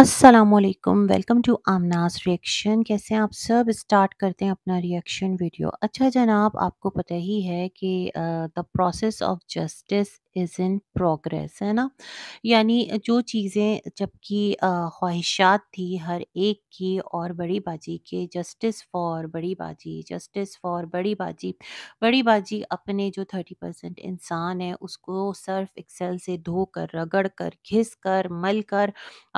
असलकम welcome to आमनाज reaction कैसे हैं आप सब स्टार्ट करते हैं अपना रिएक्शन वीडियो अच्छा जनाब आपको पता ही है कि the process of justice is in progress है ना यानी जो चीज़ें जबकि ख्वाहिशात थी हर एक की और बड़ी बाजी के जस्टिस फॉर बड़ी बाजी जस्टिस फॉर बड़ी बाजी बड़ी बाजी अपने जो थर्टी परसेंट इंसान है उसको सर्फ एक्सेल से धोकर रगड़ कर घिस कर मल कर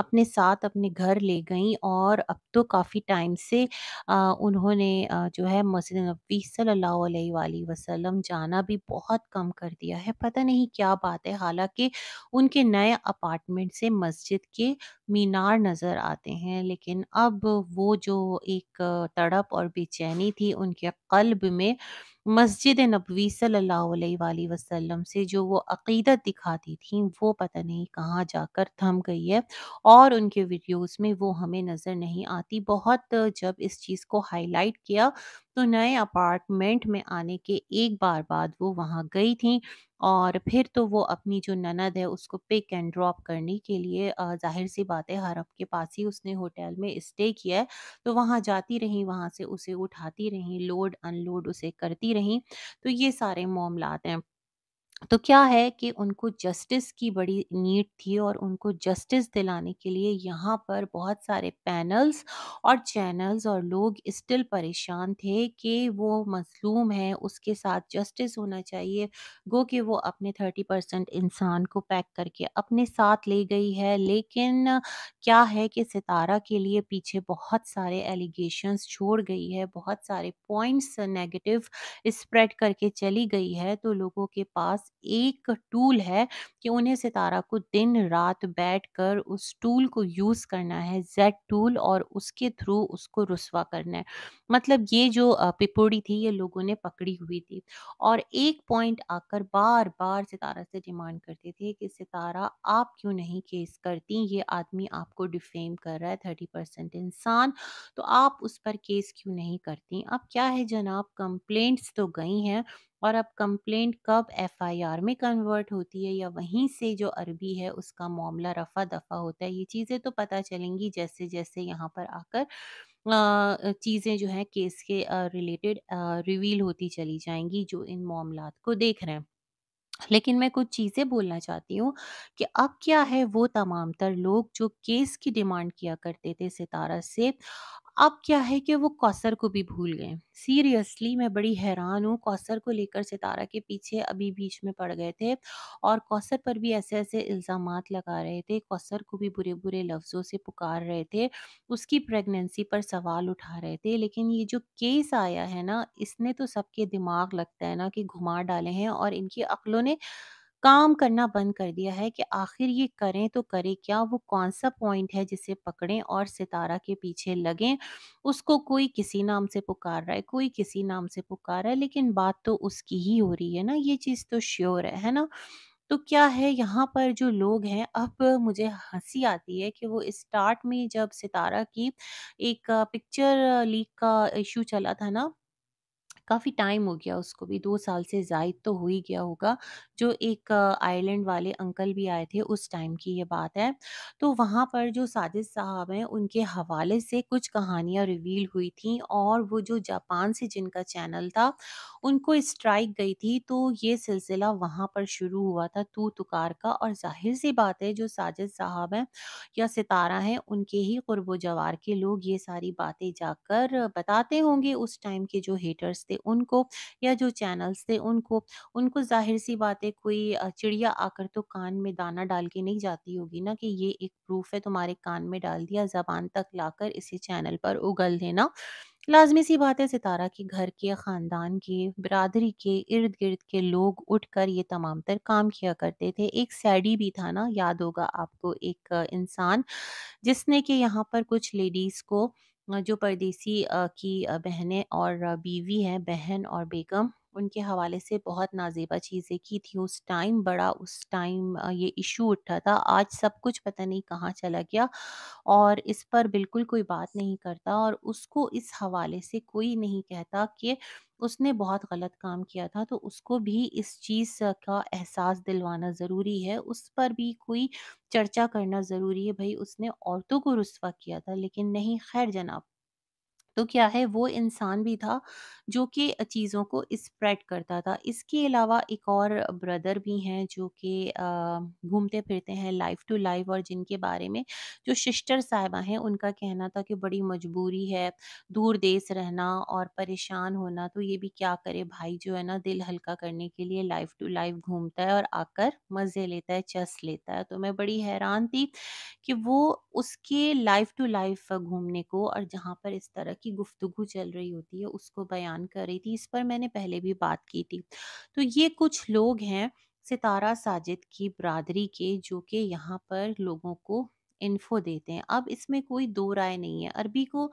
अपने साथ अपने घर ले गई और अब तो काफ़ी टाइम से आ, उन्होंने आ, जो है मसिन नबी सल्ला वसलम जाना भी बहुत कम कर दिया है पता नहीं क्या क्या बात है हालांकि उनके नए अपार्टमेंट से मस्जिद के मीनार नज़र आते हैं लेकिन अब वो जो एक तड़प और बेचैनी थी उनके कल्ब में मस्जिद नबवी सल्लल्लाहु अलैहि वसल्लम से जो वो अकीदत दिखाती थी वो पता नहीं कहाँ जाकर थम गई है और उनके वीडियोस में वो हमें नज़र नहीं आती बहुत जब इस चीज़ को हाईलाइट किया तो नए अपार्टमेंट में आने के एक बार बाद वो वहाँ गई थी और फिर तो वो अपनी जो ननद है उसको पिक एंड ड्रॉप करने के लिए जाहिर सी बात है हरफ के पास ही उसने होटल में स्टे किया है तो वहाँ जाती रही वहाँ से उसे उठाती रही लोड अनलोड उसे करती रहीं तो ये सारे मामलात हैं तो क्या है कि उनको जस्टिस की बड़ी नीड थी और उनको जस्टिस दिलाने के लिए यहाँ पर बहुत सारे पैनल्स और चैनल्स और लोग स्टिल परेशान थे कि वो मज़लूम है, उसके साथ जस्टिस होना चाहिए। गो कि वो अपने थर्टी परसेंट इंसान को पैक करके अपने साथ ले गई है, लेकिन क्या है कि सितारा के लिए पीछे बहुत सारे एलिगेशंस छोड़ गई है, बहुत सारे पॉइंट्स नेगेटिव स्प्रेड करके चली गई है, तो लोगों के पास पास एक टूल है कि उन्हें सितारा को दिन रात बैठ कर उस टूल को यूज़ करना है जेड टूल और उसके थ्रू उसको रसवा करना है मतलब ये जो पिपोड़ी थी ये लोगों ने पकड़ी हुई थी और एक पॉइंट आकर बार बार सितारा से डिमांड करते थे कि सितारा आप क्यों नहीं केस करती ये आदमी आपको डिफेम कर रहा है थर्टी परसेंट इंसान तो आप उस पर केस क्यों नहीं करती अब क्या है जनाब कंप्लेंट्स तो गई हैं और अब कंप्लेंट कब एफआईआर में कन्वर्ट होती है या वहीं से जो अरबी है उसका मामला रफा दफा होता है ये चीज़ें तो पता चलेंगी जैसे जैसे यहाँ पर आकर चीज़ें जो है केस के रिलेटेड रिवील होती चली जाएंगी जो इन मामला को देख रहे हैं लेकिन मैं कुछ चीज़ें बोलना चाहती हूँ कि अब क्या है वो तमाम तर लोग जो केस की डिमांड किया करते थे सितारा से अब क्या है कि वो कौसर को भी भूल गए। सीरियसली मैं बड़ी हैरान हूँ, कौसर को लेकर सितारा के पीछे अभी बीच में पड़ गए थे और कौसर पर भी ऐसे-ऐसे इल्ज़ाम लगा रहे थे, कौसर को भी बुरे-बुरे लफ्ज़ों से पुकार रहे थे, उसकी प्रेगनेंसी पर सवाल उठा रहे थे। लेकिन ये जो केस आया है ना, इसने तो सबके दिमाग लगता है ना कि घुमा डाले हैं और इनकी अकलों ने काम करना बंद कर दिया है कि आखिर ये करें तो करें क्या वो कौन सा पॉइंट है जिसे पकड़ें और सितारा के पीछे लगें उसको कोई किसी नाम से पुकार रहा है कोई किसी नाम से पुकार रहा है लेकिन बात तो उसकी ही हो रही है ना ये चीज़ तो श्योर है है ना तो क्या है यहाँ पर जो लोग हैं अब मुझे हंसी आती है कि वो स्टार्ट में जब सितारा की एक पिक्चर लीक का इशू चला था ना काफ़ी टाइम हो गया उसको भी दो साल से जायद तो हो ही गया होगा, जो एक आयरलैंड वाले अंकल भी आए थे उस टाइम की ये बात है। तो वहाँ पर जो साजिद साहब हैं उनके हवाले से कुछ कहानियाँ रिवील हुई थी और वो जो जापान से जिनका चैनल था, उनको स्ट्राइक गई थी तो ये सिलसिला वहाँ पर शुरू हुआ था तू-तुकार का और ज़ाहिर-सी बात है जो साजिद साहब हैं या सितारा हैं उनके ही कुर्ब जवार के लोग ये सारी बातें जाकर बताते होंगे उस टाइम के जो हेटर्स थे थे उनको या जो चैनल्स थे उनको उनको ज़ाहिर सी बात है कोई चिड़िया आकर तो कान में दाना डाल के नहीं जाती होगी ना कि ये एक प्रूफ है तुम्हारे कान में डाल दिया ज़बान तक लाकर इसे चैनल पर उगल देना। लाज़मी सी बात है सितारा के घर के, ख़ानदान के, बरदरी के, इर्द-गिर्द के लोग उठकर ये तमाम तर काम किया करते थे। एक सैडी भी था ना याद होगा आपको एक इंसान जिसने के यहाँ पर कुछ लेडीज़ को जो परदेसी की बहनें और बीवी हैं बहन और बेगम उनके हवाले से बहुत नाजेबा चीज़ें की थी उस टाइम बड़ा उस टाइम ये इशू उठा था आज सब कुछ पता नहीं कहाँ चला गया और इस पर बिल्कुल कोई बात नहीं करता और उसको इस हवाले से कोई नहीं कहता कि उसने बहुत गलत काम किया था तो उसको भी इस चीज़ का एहसास दिलवाना ज़रूरी है उस पर भी कोई चर्चा करना ज़रूरी है भाई उसने औरतों को रस्वा किया था लेकिन नहीं खैर जनाब तो क्या है वो इंसान भी था जो कि चीज़ों को स्प्रेड करता था इसके अलावा एक और ब्रदर भी हैं जो कि घूमते फिरते हैं लाइफ टू लाइफ और जिनके बारे में जो सिस्टर साहिबा हैं उनका कहना था कि बड़ी मजबूरी है दूर देश रहना और परेशान होना तो ये भी क्या करे भाई जो है ना दिल हल्का करने के लिए लाइफ टू लाइफ घूमता है और आकर मज़े लेता है चस लेता है तो मैं बड़ी हैरान थी कि वो उसके लाइफ टू लाइफ घूमने को और जहाँ पर इस तरह की की गुफ्तगु चल रही होती है उसको बयान कर रही थी इस पर मैंने पहले भी बात की थी तो ये कुछ लोग हैं सितारा साजिद की बरदरी के जो कि यहाँ पर लोगों को इन्फो देते हैं अब इसमें कोई दो राय नहीं है अरबी को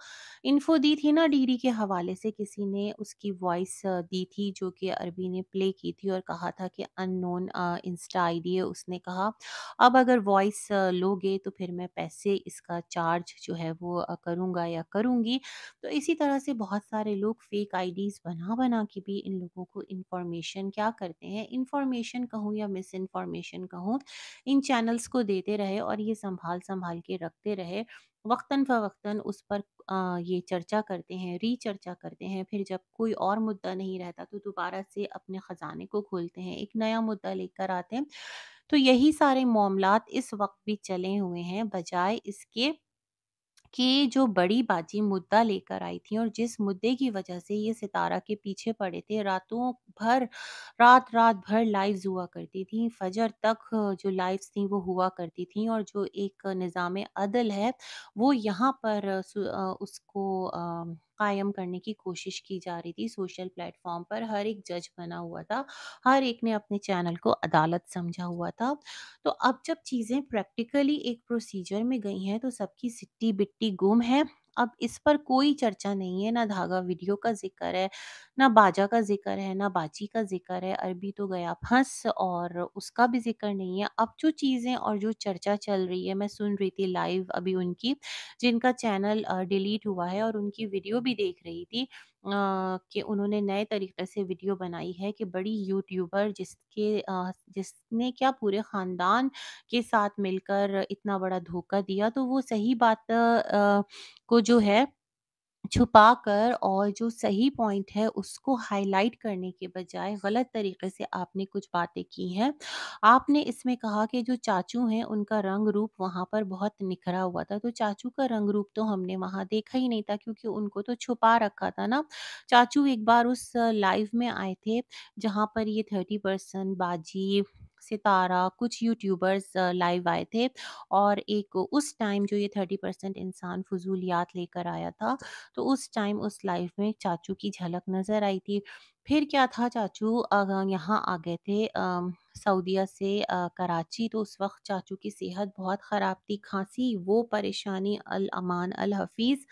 इन्फो दी थी ना डीडी के हवाले से किसी ने उसकी वॉइस दी थी जो कि अरबी ने प्ले की थी और कहा था कि अननोन इंस्टा आईडी है उसने कहा अब अगर वॉइस लोगे तो फिर मैं पैसे इसका चार्ज जो है वो करूँगा या करूँगी तो इसी तरह से बहुत सारे लोग फेक आई बना बना के भी इन लोगों को इन्फॉर्मेशन क्या करते हैं इंफॉर्मेशन कहूँ या मिस इन्फॉर्मेशन कहूँ इन चैनल्स को देते रहे और ये संभाल संभाल संभाल के रखते रहे वक्तन फवक्तन उस पर ये चर्चा करते हैं रीचर्चा करते हैं फिर जब कोई और मुद्दा नहीं रहता तो दोबारा से अपने ख़जाने को खोलते हैं एक नया मुद्दा लेकर आते हैं तो यही सारे मामला इस वक्त भी चले हुए हैं बजाय इसके कि जो बड़ी बाजी मुद्दा लेकर आई थी और जिस मुद्दे की वजह से ये सितारा के पीछे पड़े थे रातों भर रात रात भर लाइव्स हुआ करती थी फजर तक जो लाइव्स थी वो हुआ करती थी और जो एक निज़ाम अदल है वो यहाँ पर उसको कायम करने की कोशिश की जा रही थी सोशल प्लेटफॉर्म पर हर एक जज बना हुआ था हर एक ने अपने चैनल को अदालत समझा हुआ था तो अब जब चीज़ें प्रैक्टिकली एक प्रोसीजर में गई हैं तो सबकी सिट्टी बिट्टी गुम है अब इस पर कोई चर्चा नहीं है ना धागा वीडियो का जिक्र है ना बाजा का जिक्र है ना बाजी का जिक्र है अरबी तो गया फंस और उसका भी जिक्र नहीं है अब जो चीज़ें और जो चर्चा चल रही है मैं सुन रही थी लाइव अभी उनकी जिनका चैनल डिलीट हुआ है और उनकी वीडियो भी देख रही थी कि उन्होंने नए तरीके से वीडियो बनाई है कि बड़ी यूट्यूबर जिसके अ, जिसने क्या पूरे खानदान के साथ मिलकर इतना बड़ा धोखा दिया तो वो सही बात अ, को जो है छुपा कर और जो सही पॉइंट है उसको हाईलाइट करने के बजाय गलत तरीके से आपने कुछ बातें की हैं। आपने इसमें कहा कि जो चाचू हैं उनका रंग रूप वहाँ पर बहुत निखरा हुआ था तो चाचू का रंग रूप तो हमने वहाँ देखा ही नहीं था क्योंकि उनको तो छुपा रखा था ना चाचू एक बार उस लाइव में आए थे जहाँ पर ये थर्टी परसेंट बाजी सितारा कुछ यूट्यूबर्स लाइव आए थे और एक उस टाइम जो ये थर्टी परसेंट इंसान फजूलियात लेकर आया था तो उस टाइम उस लाइव में चाचू की झलक नज़र आई थी फिर क्या था चाचू यहाँ आ गए थे सऊदीया से आ, कराची तो उस वक्त चाचू की सेहत बहुत ख़राब थी खांसी वो परेशानी अल अमान अल हफीज़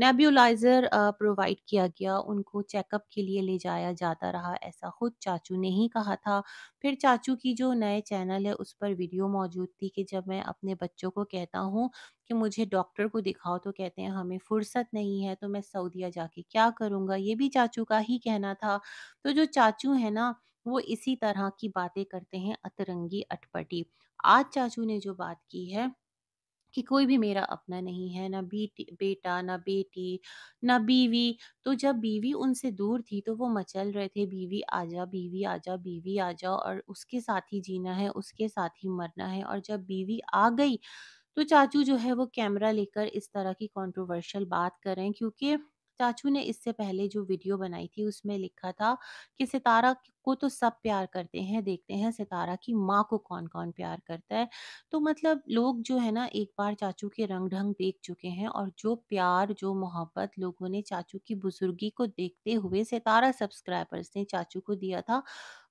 नेब्यूलाइज़र प्रोवाइड किया गया, उनको चेकअप के लिए ले जाया जाता रहा, ऐसा खुद चाचू ने ही कहा था। फिर चाचू की जो नए चैनल है, उस पर वीडियो मौजूद थी कि जब मैं अपने बच्चों को कहता हूँ कि मुझे डॉक्टर को दिखाओ तो कहते हैं हमें फुर्सत नहीं है तो मैं सऊदीया जाके क्या करूँगा? ये भी चाचू का ही कहना था। तो जो चाचू है ना, वो इसी तरह की बातें करते हैं अतरंगी, अटपटी। आज चाचू ने जो बात की है कि कोई भी मेरा अपना नहीं है ना बेटी बेटा ना बेटी ना बीवी तो जब बीवी उनसे दूर थी तो वो मचल रहे थे बीवी आजा बीवी आजा बीवी आ जाओ और उसके साथ ही जीना है उसके साथ ही मरना है और जब बीवी आ गई तो चाचू जो है वो कैमरा लेकर इस तरह की कंट्रोवर्शियल बात करें क्योंकि चाचू ने इससे पहले जो वीडियो बनाई थी उसमें लिखा था कि सितारा को तो सब प्यार करते हैं देखते हैं सितारा की माँ को कौन कौन प्यार करता है तो मतलब लोग जो है ना एक बार चाचू के रंग ढंग देख चुके हैं और जो प्यार जो मोहब्बत लोगों ने चाचू की बुजुर्गी को देखते हुए सितारा सब्सक्राइबर्स ने चाचू को दिया था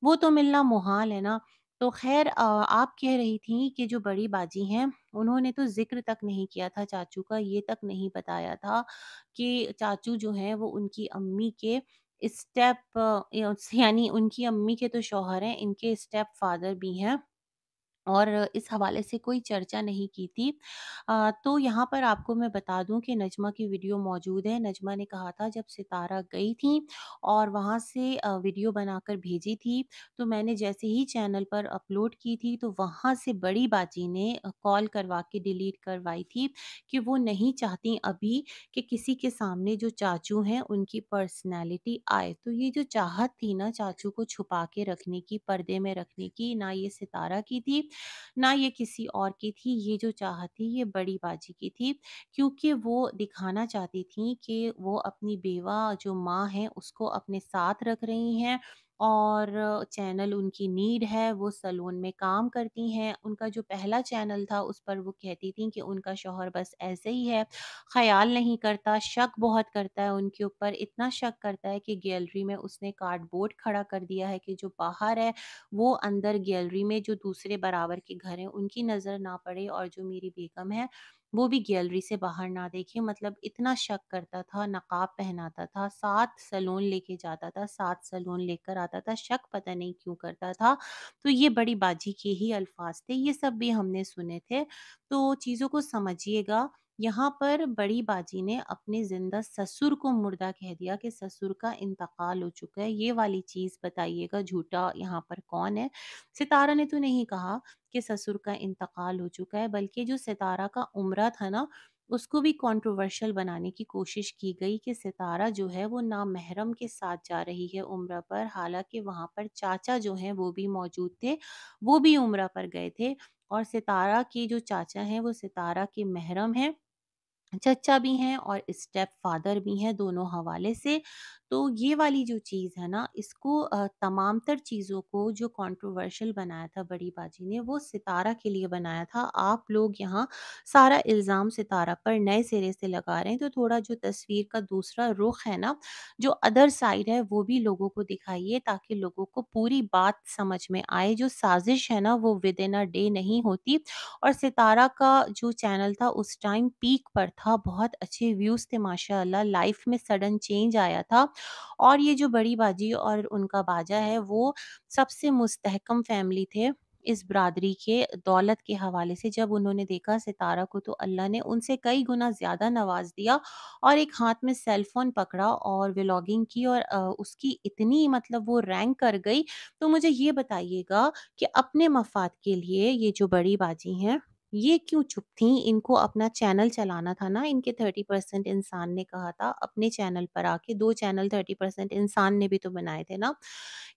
वो तो मिलना मुहाल है ना तो ख़ैर आप कह रही थी कि जो बड़ी बाजी हैं, उन्होंने तो ज़िक्र तक नहीं किया था चाचू का, ये तक नहीं बताया था कि चाचू जो हैं वो उनकी अम्मी के स्टेप यानी उनकी अम्मी के तो शौहर हैं, इनके स्टेप फादर भी हैं। और इस हवाले से कोई चर्चा नहीं की थी। आ, तो यहाँ पर आपको मैं बता दूँ कि नजमा की वीडियो मौजूद है। नजमा ने कहा था जब सितारा गई थी और वहाँ से वीडियो बनाकर भेजी थी, तो मैंने जैसे ही चैनल पर अपलोड की थी तो वहाँ से बड़ी बाजी ने कॉल करवा के डिलीट करवाई थी कि वो नहीं चाहती अभी कि किसी के सामने जो चाचू हैं उनकी पर्सनैलिटी आए। तो ये जो चाहत थी ना चाचू को छुपा के रखने की, पर्दे में रखने की, ना ये सितारा की थी ना ये किसी और की थी ये जो चाहती थी ये बड़ी बाजी की थी क्योंकि वो दिखाना चाहती थी कि वो अपनी बेवा जो माँ है उसको अपने साथ रख रही हैं और चैनल उनकी नीड है वो सलून में काम करती हैं उनका जो पहला चैनल था उस पर वो कहती थी कि उनका शोहर बस ऐसे ही है ख्याल नहीं करता शक बहुत करता है उनके ऊपर इतना शक करता है कि गैलरी में उसने कार्डबोर्ड खड़ा कर दिया है कि जो बाहर है वो अंदर गैलरी में जो दूसरे बराबर के घर हैं उनकी नज़र ना पड़े और जो मेरी बेगम है वो भी गैलरी से बाहर ना देखे मतलब इतना शक करता था नकाब पहनाता था सात सलून लेके जाता था सात सैलून लेकर आता था शक पता नहीं क्यों करता था तो ये बड़ी बाजी के ही अल्फाज थे ये सब भी हमने सुने थे तो चीज़ों को समझिएगा यहाँ पर बड़ी बाजी ने अपने जिंदा ससुर को मुर्दा कह दिया कि ससुर का इंतकाल हो चुका है ये वाली चीज़ बताइएगा झूठा यहाँ पर कौन है सितारा ने तो नहीं कहा कि ससुर का इंतकाल हो चुका है बल्कि जो सितारा का उम्र था ना उसको भी कंट्रोवर्शियल बनाने की कोशिश की गई कि सितारा जो है वो नामहरम के साथ जा रही है उम्र पर हालांकि वहाँ पर चाचा जो हैं वो भी मौजूद थे वो भी उम्र पर गए थे और सितारा के जो चाचा हैं वो सितारा के महरम हैं चचा भी हैं और स्टेप फादर भी हैं दोनों हवाले से तो ये वाली जो चीज़ है ना इसको तमाम तर चीज़ों को जो कंट्रोवर्शियल बनाया था बड़ी बाजी ने वो सितारा के लिए बनाया था आप लोग यहाँ सारा इल्ज़ाम सितारा पर नए सिरे से लगा रहे हैं तो थोड़ा जो तस्वीर का दूसरा रुख है ना जो अदर साइड है वो भी लोगों को दिखाइए ताकि लोगों को पूरी बात समझ में आए जो साजिश है ना वो विद इन अ डे नहीं होती और सितारा का जो चैनल था उस टाइम पीक पर था बहुत अच्छे व्यूज़ थे माशाल्लाह लाइफ में सडन चेंज आया था और ये जो बड़ी बाजी और उनका बाजा है वो सबसे मुस्तहकम फैमिली थे इस बरदरी के दौलत के हवाले से जब उन्होंने देखा सितारा को तो अल्लाह ने उनसे कई गुना ज़्यादा नवाज दिया और एक हाथ में सेल फोन पकड़ा और व्लॉगिंग की और उसकी इतनी मतलब वो रैंक कर गई तो मुझे ये बताइएगा कि अपने मफाद के लिए ये जो बड़ी बाजी हैं ये क्यों चुप थी इनको अपना चैनल चलाना था ना, इनके थर्टी परसेंट इंसान ने कहा था अपने चैनल पर आके, दो चैनल थर्टी परसेंट इंसान ने भी तो बनाए थे ना,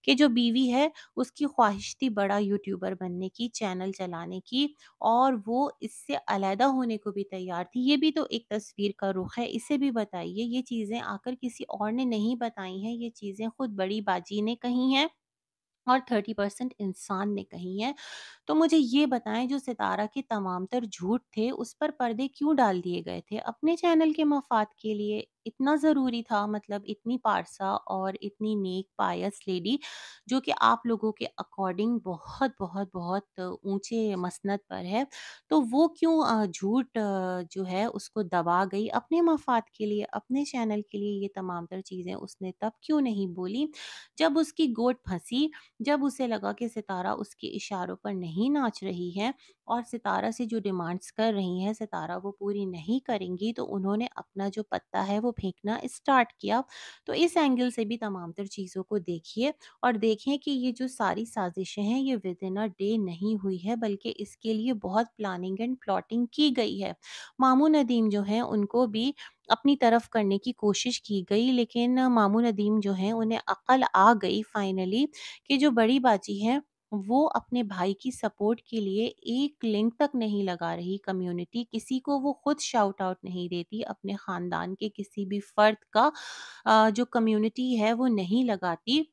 कि जो बीवी है उसकी ख्वाहिश थी बड़ा यूट्यूबर बनने की, चैनल चलाने की और वो इससे अलहदा होने को भी तैयार थी। ये भी तो एक तस्वीर का रुख है, इसे भी बताइए। ये चीज़ें आकर किसी और ने नहीं बताई हैं, ये चीज़ें खुद बड़ी बाजी ने कही हैं। और थर्टी परसेंट इंसान ने कही है तो मुझे ये बताएं जो सितारा के तमाम तर झूठ थे उस पर पर्दे क्यों डाल दिए गए थे अपने चैनल के मफाद के लिए इतना ज़रूरी था मतलब इतनी पारसा और इतनी नेक पायस लेडी जो कि आप लोगों के अकॉर्डिंग बहुत बहुत बहुत ऊंचे मसनत पर है तो वो क्यों झूठ जो है उसको दबा गई अपने मफाद के लिए अपने चैनल के लिए ये तमाम तर चीज़ें उसने तब क्यों नहीं बोली जब उसकी गोट फंसी जब उसे लगा कि सितारा उसके इशारों पर नहीं नाच रही है और सितारा से जो डिमांड्स कर रही हैं सितारा वो पूरी नहीं करेंगी तो उन्होंने अपना जो पत्ता है वो फेंकना स्टार्ट किया तो इस एंगल से भी तमाम तर चीज़ों को देखिए और देखें कि ये जो सारी साजिशें हैं ये विद इन अ डे नहीं हुई है बल्कि इसके लिए बहुत प्लानिंग एंड प्लॉटिंग की गई है मामू नदीम जो हैं उनको भी अपनी तरफ करने की कोशिश की गई लेकिन मामू नदीम जो हैं उन्हें अकल आ गई फाइनली कि जो बड़ी बाजी है वो अपने भाई की सपोर्ट के लिए एक लिंक तक नहीं लगा रही कम्युनिटी किसी को वो खुद शाउट आउट नहीं देती अपने खानदान के किसी भी फर्द का जो कम्युनिटी है वो नहीं लगाती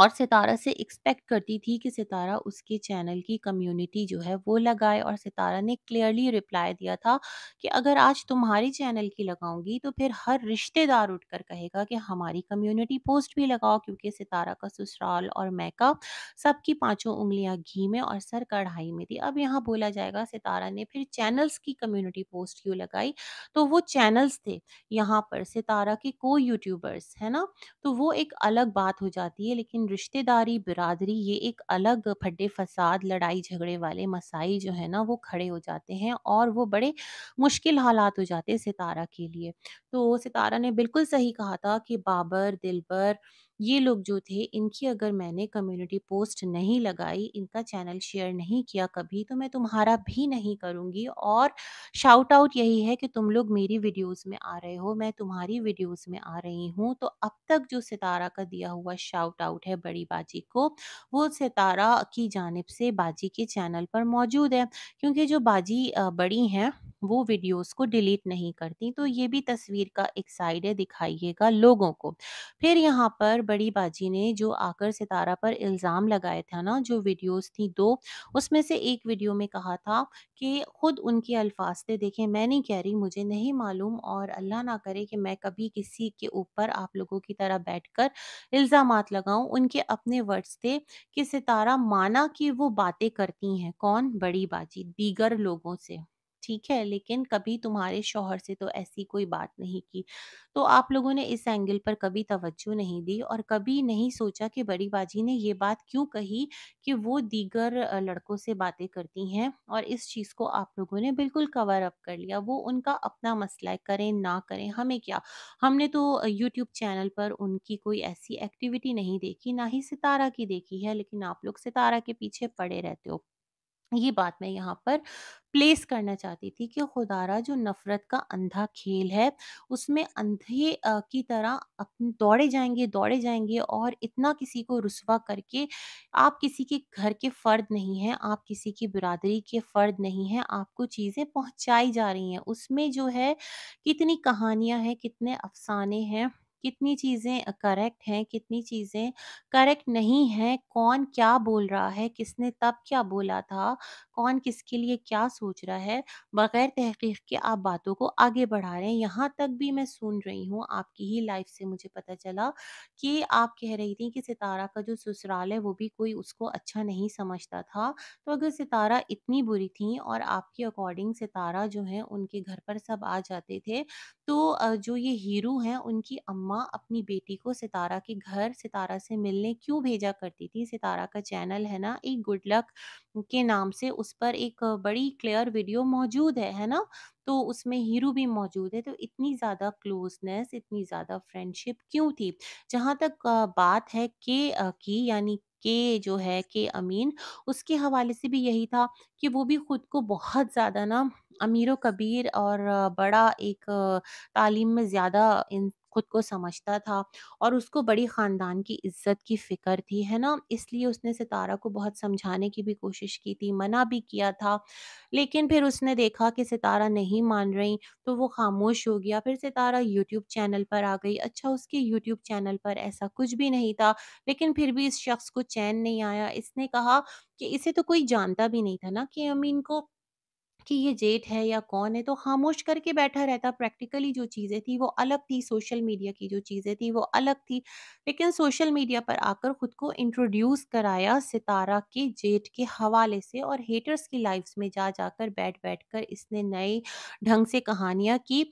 और सितारा से एक्सपेक्ट करती थी कि सितारा उसके चैनल की कम्युनिटी जो है वो लगाए और सितारा ने क्लियरली रिप्लाई दिया था कि अगर आज तुम्हारी चैनल की लगाऊंगी तो फिर हर रिश्तेदार उठकर कहेगा कि हमारी कम्युनिटी पोस्ट भी लगाओ क्योंकि सितारा का ससुराल और मैका सबकी पांचों उंगलियां घी में और सर कढ़ाई में थी अब यहाँ बोला जाएगा सितारा ने फिर चैनल्स की कम्युनिटी पोस्ट क्यों लगाई तो वो चैनल्स थे यहाँ पर सितारा के को यूट्यूबर्स है ना तो वो एक अलग बात हो जाती है लेकिन रिश्तेदारी बिरादरी ये एक अलग फड्डे फसाद लड़ाई झगड़े वाले मसाई जो है ना वो खड़े हो जाते हैं और वो बड़े मुश्किल हालात हो जाते हैं सितारा के लिए तो सितारा ने बिल्कुल सही कहा था कि बाबर दिलबर ये लोग जो थे इनकी अगर मैंने कम्युनिटी पोस्ट नहीं लगाई इनका चैनल शेयर नहीं किया कभी तो मैं तुम्हारा भी नहीं करूँगी और शाउट आउट यही है कि तुम लोग मेरी वीडियोस में आ रहे हो मैं तुम्हारी वीडियोस में आ रही हूँ तो अब तक जो सितारा का दिया हुआ शाउट आउट है बड़ी बाजी को वो सितारा की जानब से बाजी के चैनल पर मौजूद है क्योंकि जो बाजी बड़ी हैं वो वीडियोस को डिलीट नहीं करती तो ये भी तस्वीर का एक साइड है दिखाइएगा लोगों को फिर यहाँ पर बड़ी बाजी ने जो आकर सितारा पर इल्ज़ाम लगाए थे ना जो वीडियोस थी दो उसमें से एक वीडियो में कहा था कि खुद उनके अल्फाज़ थे देखिए मैं नहीं कह रही मुझे नहीं मालूम और अल्लाह ना करे कि मैं कभी किसी के ऊपर आप लोगों की तरह कर इल्जाम लगाऊँ उनके अपने वर्ड्स थे कि सितारा माना कि वो बातें करती हैं कौन बड़ी बाजी दीगर लोगों से ठीक है लेकिन कभी तुम्हारे शोहर से तो ऐसी कोई बात नहीं की तो आप लोगों ने इस एंगल पर कभी तवज्जो नहीं दी और कभी नहीं सोचा कि बड़ी बाजी ने ये बात क्यों कही कि वो दीगर लड़कों से बातें करती हैं और इस चीज़ को आप लोगों ने बिल्कुल कवर अप कर लिया वो उनका अपना मसला है करें ना करें हमें क्या हमने तो यूट्यूब चैनल पर उनकी कोई ऐसी एक्टिविटी नहीं देखी ना ही सितारा की देखी है लेकिन आप लोग सितारा के पीछे पड़े रहते हो ये बात मैं यहाँ पर प्लेस करना चाहती थी कि खुदारा जो नफ़रत का अंधा खेल है उसमें अंधे की तरह अपन दौड़े जाएंगे दौड़े जाएंगे और इतना किसी को रुसवा करके आप किसी के घर के फ़र्द नहीं हैं आप किसी की बिरादरी के फ़र्द नहीं हैं आपको चीज़ें पहुँचाई जा रही हैं उसमें जो है कितनी कहानियाँ हैं कितने अफसाने हैं कितनी चीज़ें करेक्ट हैं, कितनी चीज़ें करेक्ट नहीं हैं, कौन क्या बोल रहा है, किसने तब क्या बोला था, कौन किसके लिए क्या सोच रहा है, बगैर तहक़ीक़ के आप बातों को आगे बढ़ा रहे हैं। यहाँ तक भी मैं सुन रही हूँ, आपकी ही लाइफ़ से मुझे पता चला कि आप कह रही थी कि सितारा का जो ससुराल है, वो भी कोई उसको अच्छा नहीं समझता था। तो अगर सितारा इतनी बुरी थी और आपके अकॉर्डिंग सितारा जो है, उनके घर पर सब आ जाते थे, तो जो ये हीरो हैं, उनकी अम्मा माँ अपनी बेटी को सितारा के घर सितारा से मिलने क्यों भेजा करती थी सितारा का चैनल है ना एक गुड लक के नाम से उस पर एक बड़ी क्लियर वीडियो मौजूद है है ना तो उसमें हीरो भी मौजूद है तो इतनी ज़्यादा क्लोजनेस इतनी ज़्यादा फ्रेंडशिप क्यों थी जहाँ तक बात है के की यानी के जो है के अमीन उसके हवाले से भी यही था कि वो भी खुद को बहुत ज़्यादा ना अमीर कबीर और बड़ा एक तालीम में ज़्यादा इन खुद को समझता था और उसको बड़ी ख़ानदान की इज्जत की फ़िक्र थी है ना इसलिए उसने सितारा को बहुत समझाने की भी कोशिश की थी मना भी किया था लेकिन फिर उसने देखा कि सितारा नहीं मान रही तो वो खामोश हो गया फिर सितारा यूट्यूब चैनल पर आ गई अच्छा उसके यूट्यूब चैनल पर ऐसा कुछ भी नहीं था लेकिन फिर भी इस शख्स को चैन नहीं आया इसने कहा कि इसे तो कोई जानता भी नहीं था ना कि हम इनको कि ये जेठ है या कौन है तो खामोश करके बैठा रहता प्रैक्टिकली जो चीज़ें थी वो अलग थी सोशल मीडिया की जो चीज़ें थी वो अलग थी लेकिन सोशल मीडिया पर आकर खुद को इंट्रोड्यूस कराया सितारा के जेठ के हवाले से और हेटर्स की लाइफ में जा जाकर बैठ बैठ कर इसने नए ढंग से कहानियाँ की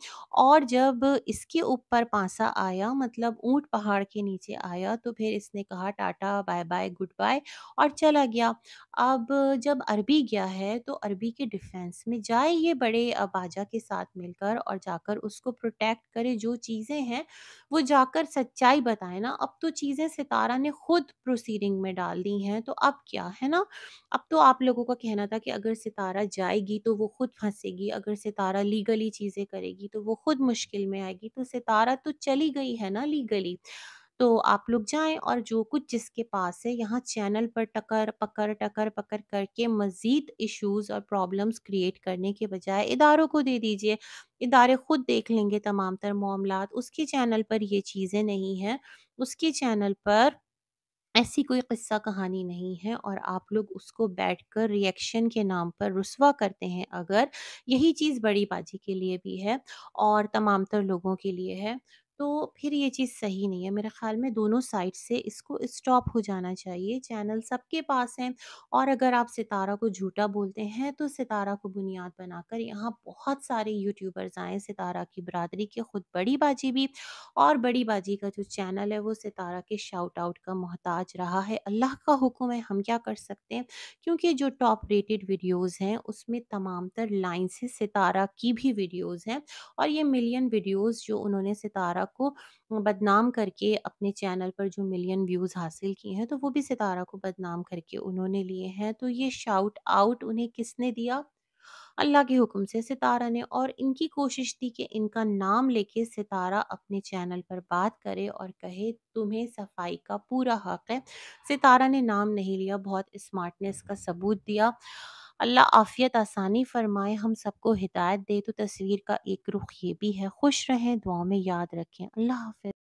और जब इसके ऊपर पासा आया मतलब ऊंट पहाड़ के नीचे आया तो फिर इसने कहा tata bye bye goodbye और चला गया अब जब अरबी गया है तो अरबी के डिफेंस में जाए ये बड़े बाजा के साथ मिलकर और जाकर उसको प्रोटेक्ट करे जो चीज़ें हैं, वो जाकर सच्चाई बताए ना, अब तो चीज़ें सितारा ने खुद प्रोसीडिंग में डाल दी हैं, तो अब क्या, है ना? अब तो आप लोगों का कहना था कि अगर सितारा जाएगी तो वो खुद फंसेगी अगर सितारा लीगली चीज़ें करेगी तो वो खुद मुश्किल में आएगी, तो सितारा तो चली गई है ना लीगली। तो आप लोग जाएँ और जो कुछ जिसके पास है यहाँ चैनल पर टकर पकड़, टकर पकड़ करके मज़ीद इश्यूज़ और प्रॉब्लम्स क्रिएट करने के बजाय इदारों को दे दीजिए। इदारे खुद देख लेंगे तमाम तर मामला उसके चैनल पर ये चीज़ें नहीं हैं, उसके चैनल पर ऐसी कोई किस्सा कहानी नहीं है और आप लोग उसको बैठकर रिएक्शन के नाम पर रुसवा करते हैं अगर, यही चीज़ बड़ी बाजी के लिए भी है और तमाम तर लोगों के लिए है। तो फिर ये चीज़ सही नहीं है। मेरे ख़्याल में दोनों साइड से इसको स्टॉप हो जाना चाहिए। चैनल सबके पास हैं और अगर आप सितारा को झूठा बोलते हैं, तो सितारा को बुनियाद बनाकर यहाँ बहुत सारे यूट्यूबर्स आए सितारा की बरदरी के खुद बड़ी बाजी भी और बड़ी बाजी का जो चैनल है, वो सितारा के शाउट आउट का मोहताज रहा है। अल्लाह का हुक्म है, हम क्या कर सकते हैं? क्योंकि जो टॉप रेटेड वीडियोज़ हैं, उसमें तमाम तर लाइन से सितारा की भी वीडियोज़ हैं और ये मिलियन वीडियोज़ जो उन्होंने सितारा सितारा को बदनाम करके अपने चैनल पर जो मिलियन व्यूज़ हासिल किए हैं तो वो भी सितारा को बदनाम करके उन्होंने लिए हैं तो ये शाउट आउट उन्हें किसने दिया अल्लाह के हुक्म से सितारा ने और इनकी कोशिश थी कि इनका नाम लेके सितारा अपने चैनल पर बात करे और कहे तुम्हें सफाई का पूरा हक है सितारा ने नाम नहीं लिया बहुत स्मार्टनेस का सबूत दिया अल्लाह आफ़ियत आसानी फ़रमाए, हम सबको हिदायत दे। तो तस्वीर का एक रुख ये भी है, खुश रहें, दुआ में याद रखें। अल्लाह हाफ़िज़।